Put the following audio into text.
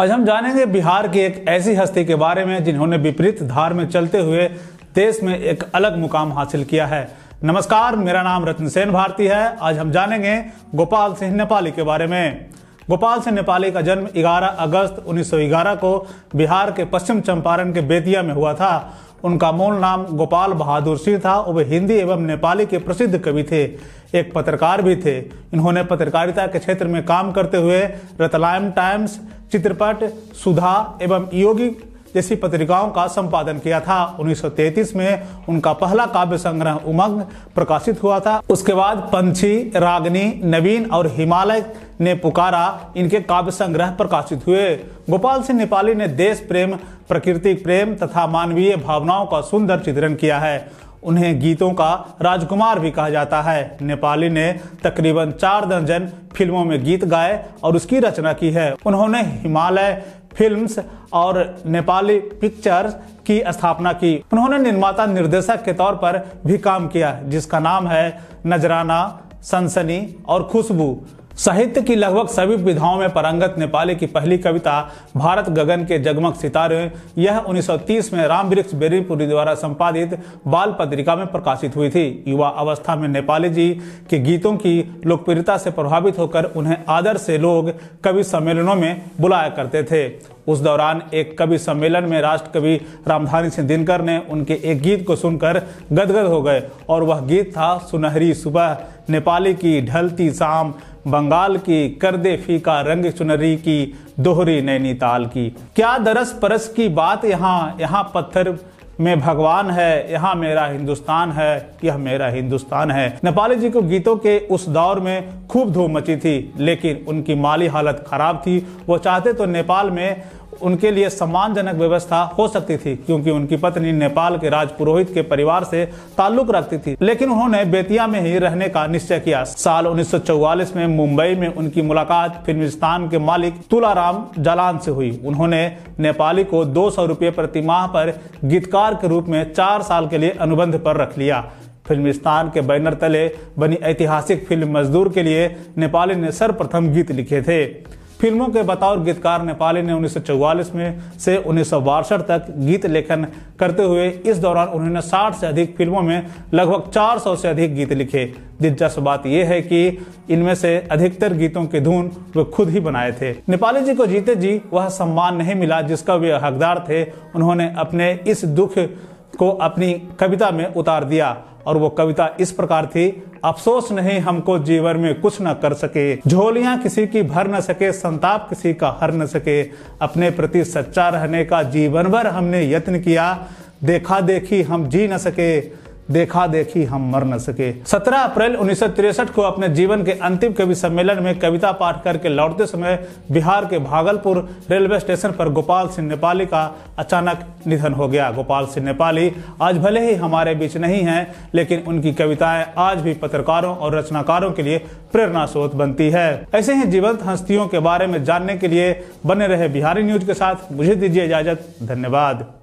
आज हम जानेंगे बिहार की एक ऐसी हस्ती के बारे में जिन्होंने विपरीत धार में चलते हुए देश में एक अलग मुकाम हासिल किया है नमस्कार मेरा नाम रत्न सेन भारती है आज हम जानेंगे गोपाल सिंह नेपाली के बारे में गोपाल सिंह नेपाली का जन्म 11 अगस्त 1911 को बिहार के पश्चिम चंपारण के बेतिया में हुआ था उनका मूल नाम गोपाल बहादुर सिंह था और वे हिंदी एवं नेपाली के प्रसिद्ध कवि थे एक पत्रकार भी थे इन्होंने पत्रकारिता के क्षेत्र में काम करते हुए रतलायम टाइम्स चित्रपट सुधा एवं योगी जैसी पत्रिकाओं का संपादन किया था 1933 में उनका पहला काव्य संग्रह उमंग प्रकाशित हुआ था उसके बाद पंछी रागनी नवीन और हिमालय ने पुकारा इनके काव्य संग्रह प्रकाशित हुए गोपाल सिंह नेपाली ने देश प्रेम प्रकृति प्रेम तथा मानवीय भावनाओं का सुंदर चित्रण किया है उन्हें गीतों का राजकुमार भी कहा जाता है नेपाली ने तकरीबन चार दर्जन फिल्मों में गीत गाए और उसकी रचना की है उन्होंने हिमालय फिल्म्स और नेपाली पिक्चर्स की स्थापना की उन्होंने निर्माता निर्देशक के तौर पर भी काम किया जिसका नाम है नजराना सनसनी और खुशबू साहित्य की लगभग सभी विधाओं में परंगत नेपाली की पहली कविता भारत गगन के जगमग सितारे यह 1930 में राम वृक्ष बेरीपुरी द्वारा संपादित बाल पत्रिका में प्रकाशित हुई थी युवा अवस्था में नेपाली जी के गीतों की लोकप्रियता से प्रभावित होकर उन्हें आदर से लोग कवि सम्मेलनों में बुलाया करते थे उस दौरान एक कवि सम्मेलन में राष्ट्र कवि रामधानी सिंह दिनकर ने उनके एक गीत को सुनकर गदगद हो गए और वह गीत था सुनहरी सुबह नेपाली की ढलती शाम बंगाल की कर दे फीका रंग चुनरी की दोहरी नैनीताल की क्या दरस परस की बात यहाँ यहाँ पत्थर में भगवान है यहाँ मेरा हिंदुस्तान है यह मेरा हिंदुस्तान है नेपाली जी को गीतों के उस दौर में खूब धूम मची थी लेकिन उनकी माली हालत खराब थी वो चाहते तो नेपाल में उनके लिए सम्मानजनक व्यवस्था हो सकती थी क्योंकि उनकी पत्नी नेपाल के राज पुरोहित के परिवार से ताल्लुक रखती थी लेकिन उन्होंने बेतिया में ही रहने का निश्चय किया साल 1944 में मुंबई में उनकी मुलाकात फिल्मिस्तान के मालिक तुलाराम जालान से हुई उन्होंने नेपाली को दो सौ प्रति माह पर गीतकार के रूप में चार साल के लिए अनुबंध पर रख लिया फिल्मिस्तान के बैनर तले बनी ऐतिहासिक फिल्म मजदूर के लिए नेपाली ने सर्वप्रथम गीत लिखे थे फिल्मों के बतौर गीतकार नेपाली ने 1944 में से उन्नीस तक गीत लेखन करते हुए इस दौरान उन्होंने 60 से अधिक फिल्मों में लगभग 400 से अधिक गीत लिखे दिलचस्प बात यह है कि इनमें से अधिकतर गीतों के धुन वे खुद ही बनाए थे नेपाली जी को जीते जी वह सम्मान नहीं मिला जिसका वे हकदार थे उन्होंने अपने इस दुख को अपनी कविता में उतार दिया और वो कविता इस प्रकार थी अफसोस नहीं हमको जीवन में कुछ न कर सके झोलियां किसी की भर न सके संताप किसी का हर न सके अपने प्रति सच्चा रहने का जीवन भर हमने यत्न किया देखा देखी हम जी न सके देखा देखी हम मर न सके 17 अप्रैल उन्नीस को अपने जीवन के अंतिम कवि सम्मेलन में कविता पाठ करके लौटते समय बिहार के भागलपुर रेलवे स्टेशन पर गोपाल सिंह नेपाली का अचानक निधन हो गया गोपाल सिंह नेपाली आज भले ही हमारे बीच नहीं हैं लेकिन उनकी कविताएं आज भी पत्रकारों और रचनाकारों के लिए प्रेरणा स्रोत बनती है ऐसे ही जीवंत हस्तियों के बारे में जानने के लिए बने रहे बिहारी न्यूज के साथ मुझे दीजिए इजाजत धन्यवाद